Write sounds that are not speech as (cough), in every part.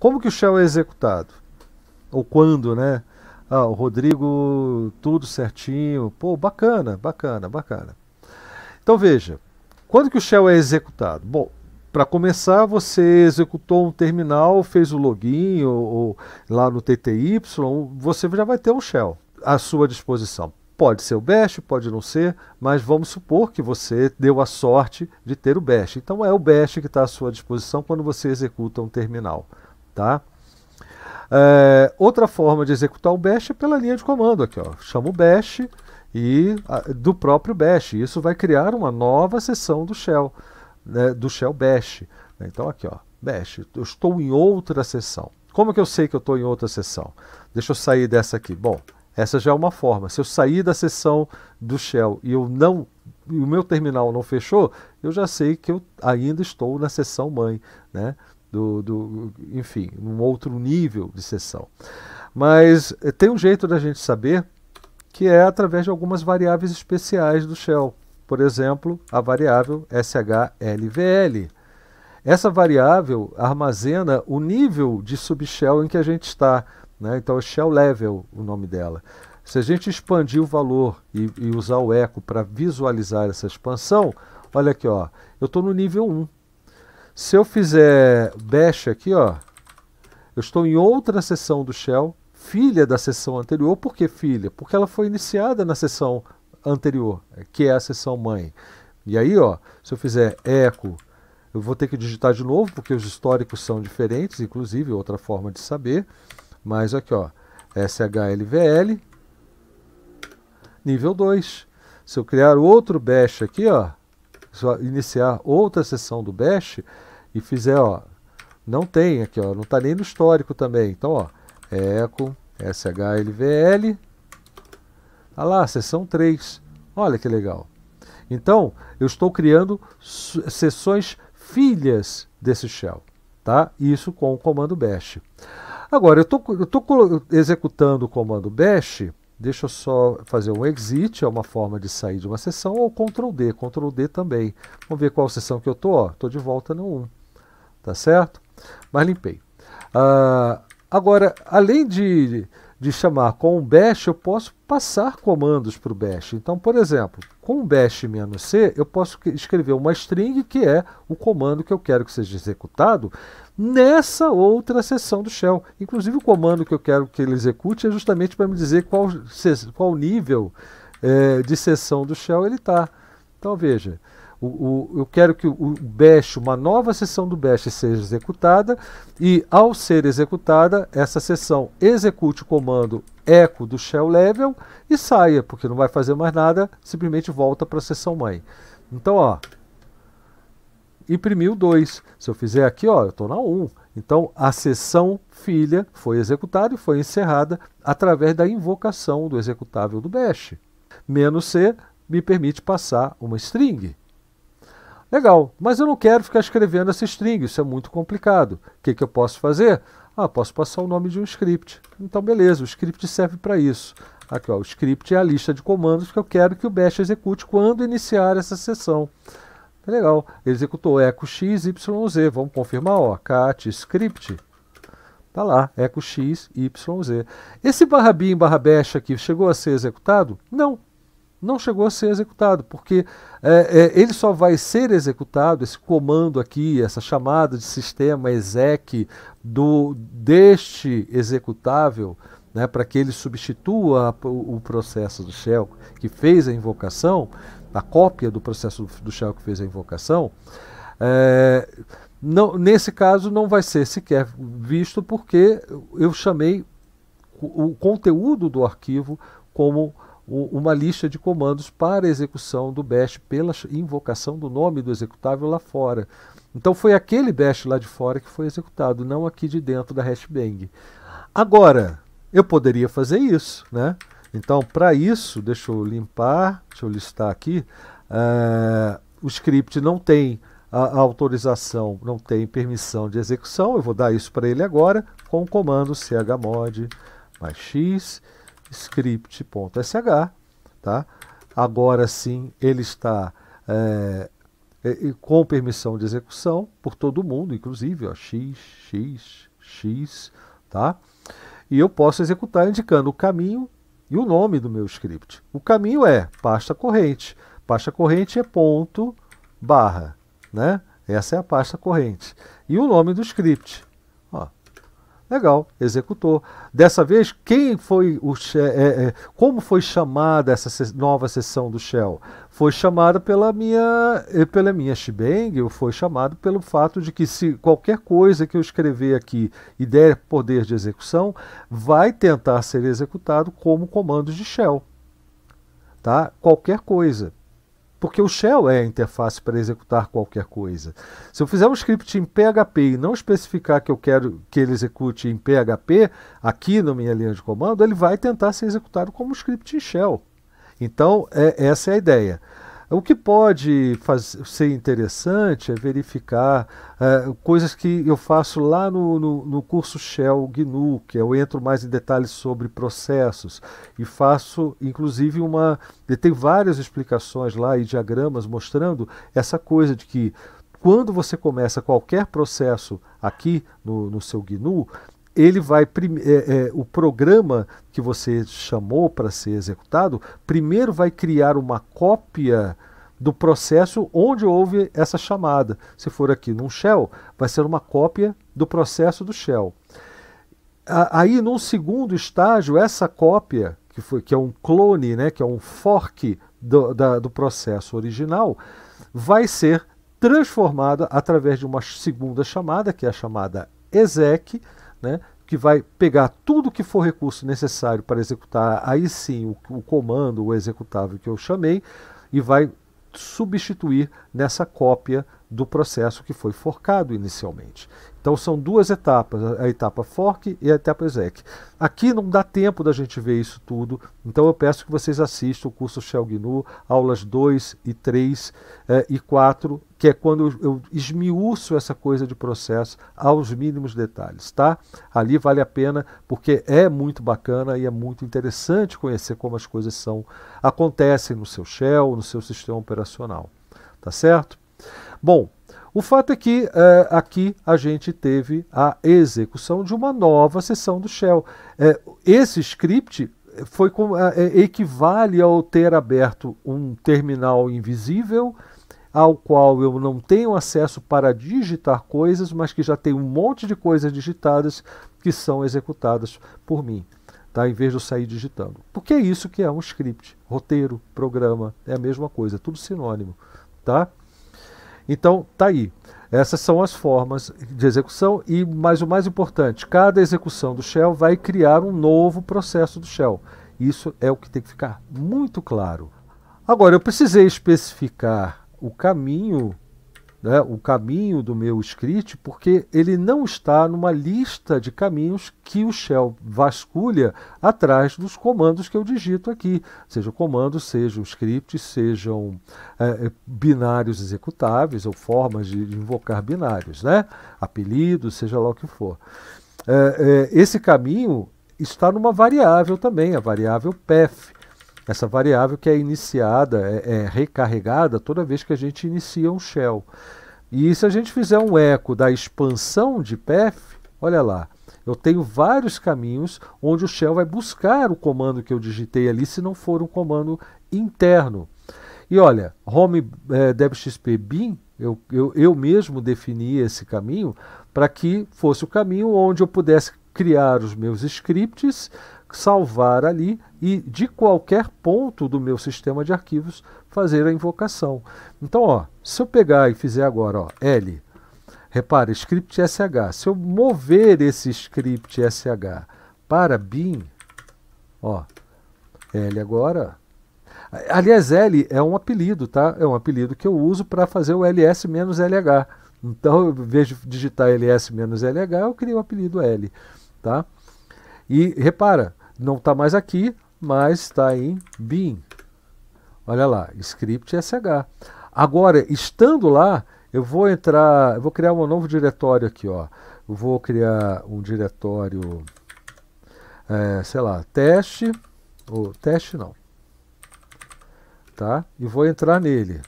Como que o Shell é executado? Ou quando, né? Ah, o Rodrigo, tudo certinho. Pô, bacana, bacana, bacana. Então veja, quando que o Shell é executado? Bom, para começar, você executou um terminal, fez o login ou, ou, lá no TTY, você já vai ter um shell à sua disposição. Pode ser o bash, pode não ser, mas vamos supor que você deu a sorte de ter o bash. Então é o bash que está à sua disposição quando você executa um terminal. Tá? É, outra forma de executar o bash é pela linha de comando aqui, ó. Chama o bash e a, do próprio bash. Isso vai criar uma nova sessão do shell, né, do shell bash. Né? Então aqui, ó, bash. Eu estou em outra sessão Como é que eu sei que eu estou em outra sessão Deixa eu sair dessa aqui. Bom, essa já é uma forma. Se eu sair da sessão do shell e eu não e o meu terminal não fechou, eu já sei que eu ainda estou na sessão mãe, né? do, do enfim, num outro nível de sessão. Mas eh, tem um jeito da gente saber que é através de algumas variáveis especiais do Shell. Por exemplo, a variável SHLVL. Essa variável armazena o nível de subshell em que a gente está. Né? Então é shell level o nome dela. Se a gente expandir o valor e, e usar o eco para visualizar essa expansão, olha aqui, ó, eu estou no nível 1. Se eu fizer bash aqui, ó, eu estou em outra sessão do shell, filha da sessão anterior. Por que filha? Porque ela foi iniciada na sessão anterior, que é a sessão mãe. E aí, ó, se eu fizer echo, eu vou ter que digitar de novo, porque os históricos são diferentes, inclusive, outra forma de saber. Mas aqui, ó, SHLVL, nível 2. Se eu criar outro bash aqui, ó, iniciar outra sessão do bash, e fizer, ó, não tem aqui, ó, não está nem no histórico também. Então, ó, é eco shlvl, ah tá lá, sessão 3. Olha que legal. Então, eu estou criando sessões filhas desse shell, tá? Isso com o comando bash. Agora, eu estou executando o comando bash, deixa eu só fazer um exit, é uma forma de sair de uma sessão, ou Ctrl D, Ctrl D também. Vamos ver qual sessão que eu estou, estou de volta no 1 tá certo? Mas limpei. Ah, agora, além de, de chamar com o bash, eu posso passar comandos para o bash. Então, por exemplo, com o bash-c, eu posso escrever uma string que é o comando que eu quero que seja executado nessa outra seção do shell. Inclusive, o comando que eu quero que ele execute é justamente para me dizer qual, qual nível é, de seção do shell ele está. Então, veja, o, o, eu quero que o, bash, uma nova sessão do bash seja executada e ao ser executada, essa sessão execute o comando echo do shell level e saia, porque não vai fazer mais nada, simplesmente volta para a sessão mãe. Então, ó, imprimiu 2. Se eu fizer aqui, ó, eu estou na 1. Um. Então, a sessão filha foi executada e foi encerrada através da invocação do executável do bash. Menos C me permite passar uma string. Legal, mas eu não quero ficar escrevendo essa string, isso é muito complicado. O que, que eu posso fazer? Ah, posso passar o nome de um script. Então, beleza, o script serve para isso. Aqui, ó, o script é a lista de comandos que eu quero que o Bash execute quando iniciar essa sessão. É legal, ele executou echo x, y, z. Vamos confirmar, ó, cat script. Tá lá, echo x, y, z. Esse barra bin, barra bash aqui, chegou a ser executado? Não, não chegou a ser executado, porque é, é, ele só vai ser executado, esse comando aqui, essa chamada de sistema exec do, deste executável, né, para que ele substitua o, processo do Shell que fez a invocação, a cópia do processo do, do Shell que fez a invocação, é, não, nesse caso não vai ser sequer visto porque eu chamei o, o conteúdo do arquivo como uma lista de comandos para execução do bash pela invocação do nome do executável lá fora. Então foi aquele bash lá de fora que foi executado, não aqui de dentro da hashbang. Agora, eu poderia fazer isso, né? Então, para isso, deixa eu limpar, deixa eu listar aqui. Uh, o script não tem a, a autorização, não tem permissão de execução. Eu vou dar isso para ele agora com o comando chmod mais x script.sh, tá? Agora sim ele está é, é com permissão de execução por todo mundo, inclusive, ó, x, x, x, tá? E eu posso executar indicando o caminho e o nome do meu script. O caminho é pasta corrente. Pasta corrente é ponto barra, né? Essa é a pasta corrente. E o nome do script. Legal, executou. Dessa vez, quem foi o é, é, é, como foi chamada essa nova sessão do Shell? Foi chamada pela minha eh, pela minha shebang, ou foi chamado pelo fato de que se qualquer coisa que eu escrever aqui e der poder de execução, vai tentar ser executado como comandos de Shell. Tá? Qualquer coisa. Porque o shell é a interface para executar qualquer coisa. Se eu fizer um script em PHP e não especificar que eu quero que ele execute em PHP, aqui na minha linha de comando, ele vai tentar ser executado como um script em shell. Então, é, essa é a ideia. O que pode fazer, ser interessante é verificar é, coisas que eu faço lá no, no, no, curso Shell GNU, que é eu entro mais em detalhes sobre processos e faço, inclusive, uma. Tem várias explicações lá e diagramas mostrando essa coisa de que quando você começa qualquer processo aqui no, no seu GNU, ele vai é, é, o programa que você chamou para ser executado primeiro vai criar uma cópia do processo onde houve essa chamada. Se for aqui num shell, vai ser uma cópia do processo do shell. A, aí, num segundo estágio, essa cópia, que, foi, que é um clone, né, que é um fork do, da, do processo original, vai ser transformada através de uma segunda chamada, que é a chamada exec, né, que vai pegar tudo que for recurso necessário para executar, aí sim, o, o comando, o executável que eu chamei, e vai substituir nessa cópia do processo que foi forcado inicialmente. Então são duas etapas, a etapa fork e a etapa exec. Aqui não dá tempo da gente ver isso tudo, então eu peço que vocês assistam o curso Shell GNU, aulas 2 e 3 eh, e 4, que é quando eu, esmiuço essa coisa de processo aos mínimos detalhes, tá? Ali vale a pena porque é muito bacana e é muito interessante conhecer como as coisas são acontecem no seu Shell, no seu sistema operacional, tá certo? Bom, o fato é que é, aqui a gente teve a execução de uma nova sessão do shell. É, esse script foi com, é, equivale ao ter aberto um terminal invisível ao qual eu não tenho acesso para digitar coisas, mas que já tem um monte de coisas digitadas que são executadas por mim, tá? em vez de eu sair digitando. Porque é isso que é um script, roteiro, programa, é a mesma coisa, é tudo sinônimo. Tá? Então, tá aí. Essas são as formas de execução e, mais o mais importante, cada execução do shell vai criar um novo processo do shell. Isso é o que tem que ficar muito claro. Agora, eu precisei especificar o caminho né, o caminho do meu script, porque ele não está numa lista de caminhos que o shell vasculha atrás dos comandos que eu digito aqui, seja comandos, sejam scripts, é, sejam é, binários executáveis ou formas de, invocar binários, né? apelidos, seja lá o que for. É, é, esse caminho está numa variável também, a variável path essa variável que é iniciada, é, é recarregada toda vez que a gente inicia um shell. E se a gente fizer um eco da expansão de path, olha lá, eu tenho vários caminhos onde o shell vai buscar o comando que eu digitei ali, se não for um comando interno. E olha, home é, bin, eu, eu, eu mesmo defini esse caminho para que fosse o caminho onde eu pudesse criar os meus scripts salvar ali e de qualquer ponto do meu sistema de arquivos fazer a invocação. Então, ó, se eu pegar e fizer agora ó, L, repare, script SH. Se eu mover esse script SH para bin, ó, L agora. Aliás, L é um apelido, tá? É um apelido que eu uso para fazer o ls-lh. Então, eu vejo digitar ls-lh, eu crio o apelido L, tá? E repara, não está mais aqui, mas está em bin. Olha lá, script sh. Agora, estando lá, eu vou entrar, eu vou criar um novo diretório aqui, ó. Eu vou criar um diretório, é, sei lá, teste, ou teste não, tá? E vou entrar nele.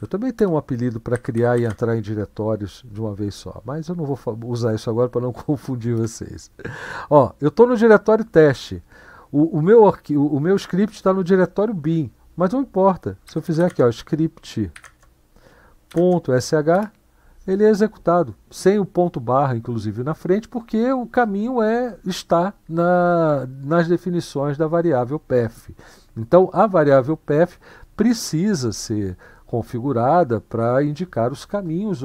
Eu também tenho um apelido para criar e entrar em diretórios de uma vez só, mas eu não vou usar isso agora para não (laughs) confundir vocês. Ó, eu estou no diretório teste. O, o, meu, o, o meu script está no diretório bin, mas não importa. Se eu fizer aqui, ó, script.sh, ele é executado sem o ponto barra, inclusive, na frente, porque o caminho é está na, nas definições da variável path. Então, a variável path precisa ser configurada para indicar os caminhos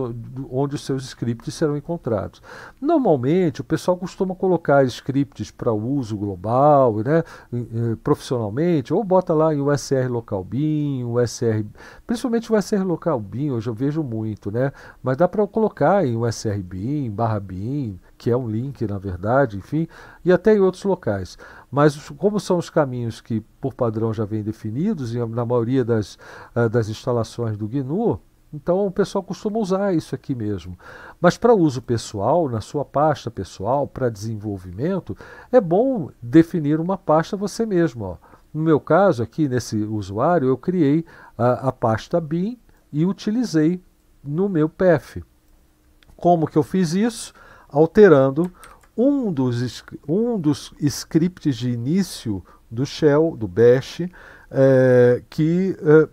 onde os seus scripts serão encontrados. Normalmente, o pessoal costuma colocar scripts para uso global, né, eh, profissionalmente, ou bota lá em USR local BIM, USR, principalmente o USR local BIM, hoje eu vejo muito, né, mas dá para colocar em USR BIM, barra BIM, que é um link, na verdade, enfim, e até em outros locais. Mas como são os caminhos que, por padrão, já vêm definidos, e na maioria das, ah, das instalações do GNU, então o pessoal costuma usar isso aqui mesmo. Mas para uso pessoal, na sua pasta pessoal, para desenvolvimento, é bom definir uma pasta você mesmo. Ó. No meu caso, aqui nesse usuário, eu criei a, a pasta BIM e utilizei no meu PF. Como que eu fiz isso? alterando um dos, um dos scripts de início do shell, do bash, é, que é,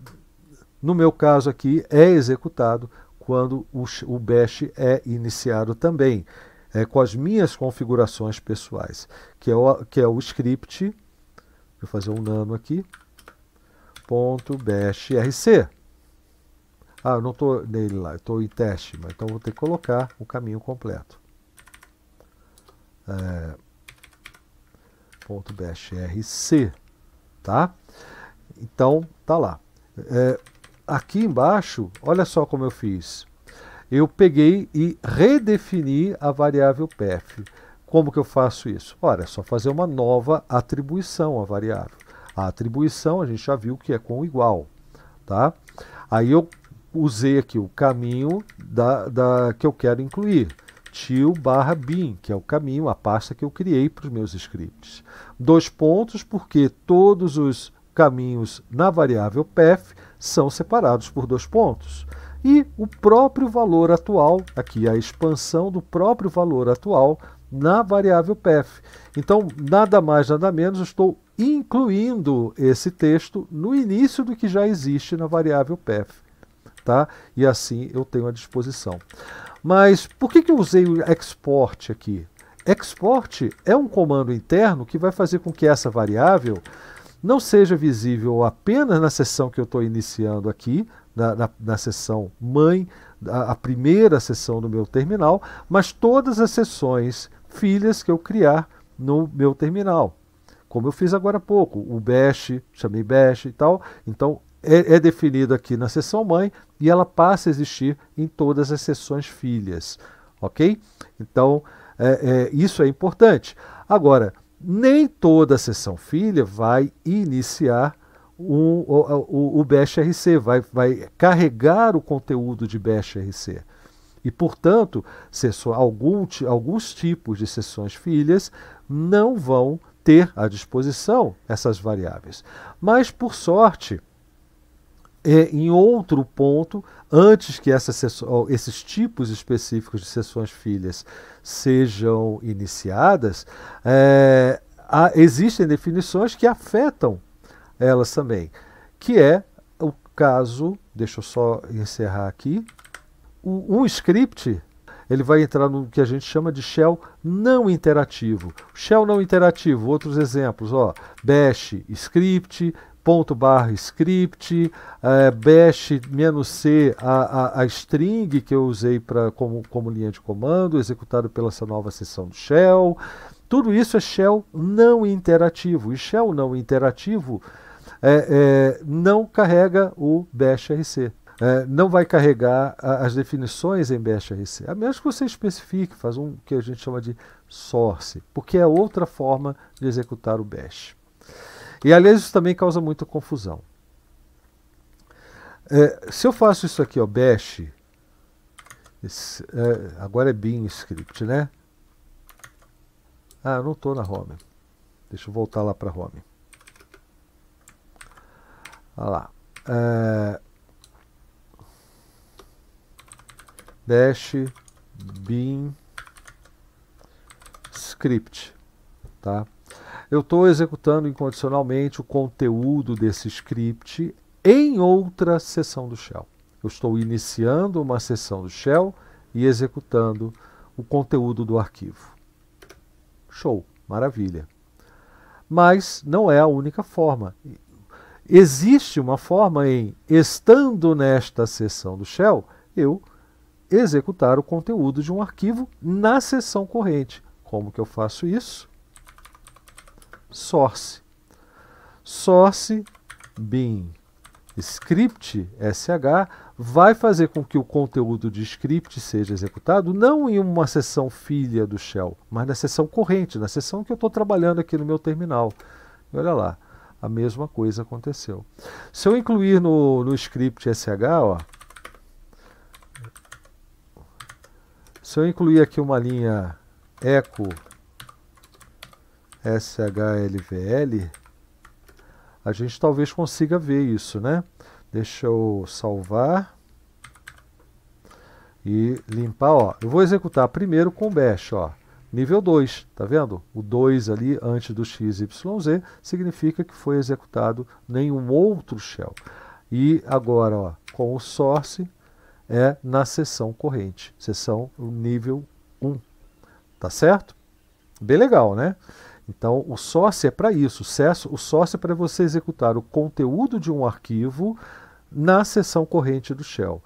no meu caso aqui é executado quando o, o bash é iniciado também, é, com as minhas configurações pessoais, que é o, que é o script, vou fazer um nano aqui, ponto bash rc. Ah, eu não estou nele lá, estou em teste, mas então vou ter que colocar o caminho completo é, .bsrc, tá? Então, tá lá. É, aqui embaixo, olha só como eu fiz. Eu peguei e redefini a variável path. Como que eu faço isso? Olha, é só fazer uma nova atribuição à variável. A atribuição a gente já viu que é com igual, tá? Aí eu usei aqui o caminho da, da que eu quero incluir til barra bin, que é o caminho, a pasta que eu criei para os meus scripts. Dois pontos, porque todos os caminhos na variável path são separados por dois pontos. E o próprio valor atual, aqui a expansão do próprio valor atual na variável path. Então, nada mais, nada menos, estou incluindo esse texto no início do que já existe na variável path tá? E assim eu tenho à disposição. Mas por que, que eu usei o export aqui? Export é um comando interno que vai fazer com que essa variável não seja visível apenas na sessão que eu estou iniciando aqui, na, na, na mãe, a, a primeira sessão do meu terminal, mas todas as sessões filhas que eu criar no meu terminal como eu fiz agora há pouco, o bash, chamei bash e tal. Então, é, é definida aqui na sessão mãe e ela passa a existir em todas as sessões filhas, ok? Então, é, é, isso é importante. Agora, nem toda a filha vai iniciar o, o, o BSRC, vai, vai carregar o conteúdo de BSRC. E, portanto, algum, alguns tipos de sessões filhas não vão ter à disposição essas variáveis. Mas, por sorte, é, em outro ponto, antes que essas, esses tipos específicos de sessões filhas sejam iniciadas, é, há, existem definições que afetam elas também, que é o caso, deixa eu só encerrar aqui, um script ele vai entrar no que a gente chama de shell não interativo. Shell não interativo, outros exemplos, ó, bash, script, ponto barra script, é, bash menos c a, a, a string que eu usei para como, como linha de comando, executado pela essa nova seção do shell. Tudo isso é shell não interativo. E shell não interativo é, é, não carrega o bash rc. É, não vai carregar a, as definições em bash rc. A menos que você especifique, faz um que a gente chama de source, porque é outra forma de executar o bash. E aliás, isso também causa muita confusão. É, se eu faço isso aqui, ó, bash, esse, é, agora é bin script, né? Ah, não estou na home. Deixa eu voltar lá para home. Olha lá. É, dash bin script, tá? eu estou executando incondicionalmente o conteúdo desse script em outra sessão do shell. Eu estou iniciando uma sessão do shell e executando o conteúdo do arquivo. Show, maravilha. Mas não é a única forma. Existe uma forma em, estando nesta sessão do shell, eu executar o conteúdo de um arquivo na sessão corrente. Como que eu faço isso? source. Source bin script sh vai fazer com que o conteúdo de script seja executado não em uma sessão filha do shell, mas na sessão corrente, na sessão que eu estou trabalhando aqui no meu terminal. E olha lá, a mesma coisa aconteceu. Se eu incluir no, no script sh, ó, se eu incluir aqui uma linha echo SHLVL, a gente talvez consiga ver isso, né? Deixa eu salvar e limpar, ó. Eu vou executar primeiro com bash, ó. Nível 2, tá vendo? O 2 ali antes do XYZ significa que foi executado nenhum outro shell. E agora, ó, com o source é na sessão corrente, sessão nível 1. Tá certo? Bem legal, né? Então, o sócio é para isso. O sócio é para você executar o conteúdo de um arquivo na seção corrente do shell.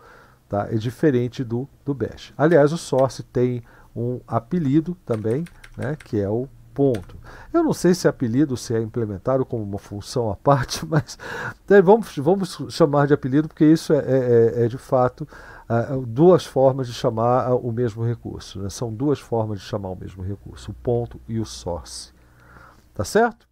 Tá? É diferente do, do bash. Aliás, o sócio tem um apelido também, né, que é o ponto. Eu não sei se é apelido se é implementado como uma função à parte, (laughs) mas é, vamos, vamos chamar de apelido porque isso é, é, é, é de fato uh, duas formas de chamar o mesmo recurso. Né? São duas formas de chamar o mesmo recurso, o ponto e o source. Tá certo?